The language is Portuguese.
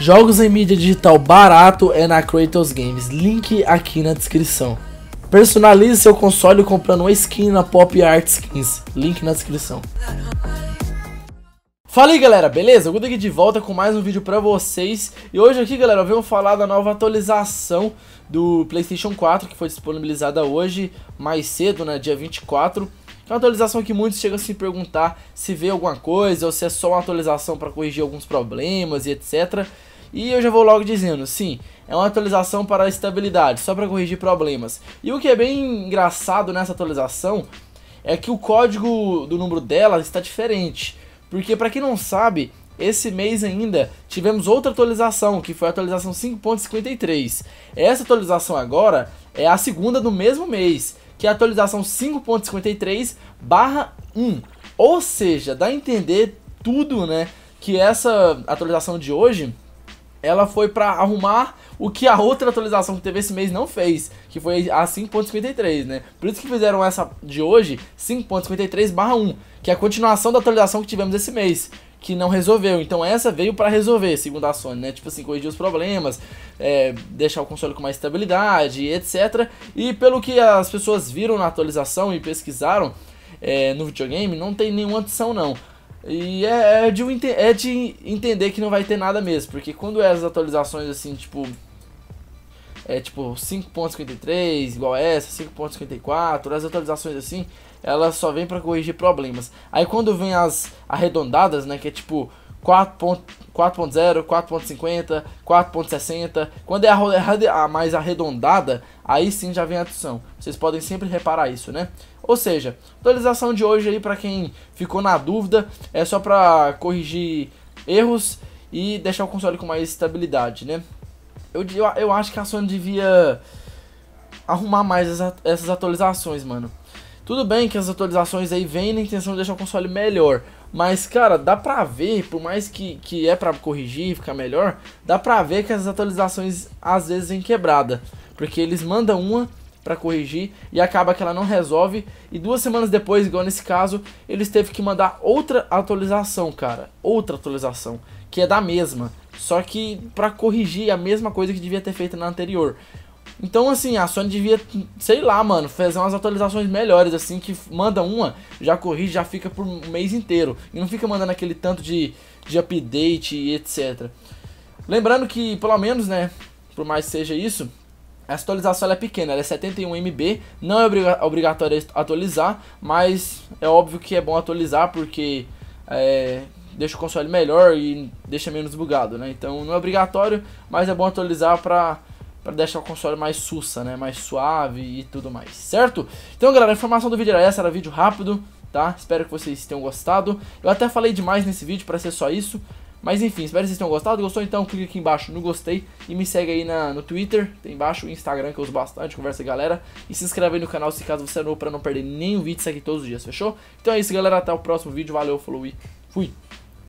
Jogos em mídia digital barato é na Kratos Games, link aqui na descrição. Personalize seu console comprando uma skin na Pop Art Skins, link na descrição. Fala aí galera, beleza? Guto aqui de volta com mais um vídeo pra vocês E hoje aqui galera, eu venho falar da nova atualização do Playstation 4 Que foi disponibilizada hoje, mais cedo, né, dia 24 é uma atualização que muitos chegam a se perguntar se vê alguma coisa ou se é só uma atualização para corrigir alguns problemas e etc. E eu já vou logo dizendo, sim, é uma atualização para a estabilidade, só para corrigir problemas. E o que é bem engraçado nessa atualização é que o código do número dela está diferente. Porque para quem não sabe, esse mês ainda tivemos outra atualização, que foi a atualização 5.53. Essa atualização agora é a segunda do mesmo mês, que é a atualização 5.53 barra 1. Ou seja, dá a entender tudo, né? Que essa atualização de hoje ela foi para arrumar o que a outra atualização que teve esse mês não fez, que foi a 5.53, né? Por isso que fizeram essa de hoje, 5.53/1, que é a continuação da atualização que tivemos esse mês, que não resolveu. Então essa veio para resolver, segundo a Sony, né? Tipo assim, corrigir os problemas, é, deixar o console com mais estabilidade, etc. E pelo que as pessoas viram na atualização e pesquisaram é, no videogame, não tem nenhuma adição não. E é, é, de um, é de entender que não vai ter nada mesmo, porque quando é as atualizações assim, tipo. É tipo 5.53, igual essa, 5.54, as atualizações assim, elas só vêm para corrigir problemas. Aí quando vem as arredondadas, né, que é tipo 4.0, 4.50, 4.60, quando é a mais arredondada, aí sim já vem a adição. Vocês podem sempre reparar isso, né? Ou seja, atualização de hoje aí para quem ficou na dúvida, é só para corrigir erros e deixar o console com mais estabilidade, né? Eu, eu, eu acho que a Sony devia arrumar mais essa, essas atualizações, mano. Tudo bem que as atualizações aí vêm na intenção de deixar o console melhor, mas cara, dá pra ver, por mais que, que é pra corrigir, ficar melhor, dá pra ver que as atualizações às vezes vêm quebrada, porque eles mandam uma para corrigir e acaba que ela não resolve. E duas semanas depois, igual nesse caso, eles teve que mandar outra atualização, cara. Outra atualização, que é da mesma, só que para corrigir a mesma coisa que devia ter feito na anterior. Então, assim, a Sony devia, sei lá, mano, fazer umas atualizações melhores, assim, que manda uma, já corrige, já fica por um mês inteiro. E não fica mandando aquele tanto de, de update e etc. Lembrando que, pelo menos, né, por mais que seja isso, a atualização é pequena, ela é 71 MB, não é obrigatório atualizar, mas é óbvio que é bom atualizar porque é, deixa o console melhor e deixa menos bugado, né? Então não é obrigatório, mas é bom atualizar para para deixar o console mais sussa, né? Mais suave e tudo mais, certo? Então, galera, a informação do vídeo era essa, era vídeo rápido, tá? Espero que vocês tenham gostado. Eu até falei demais nesse vídeo para ser só isso, mas enfim, espero que vocês tenham gostado. Gostou? Então clica aqui embaixo no gostei e me segue aí na, no Twitter, tem embaixo, Instagram que eu uso bastante, conversa galera. E se inscreve aí no canal se caso você é novo pra não perder nenhum vídeo, segue todos os dias, fechou? Então é isso galera, até o próximo vídeo, valeu, falou e fui!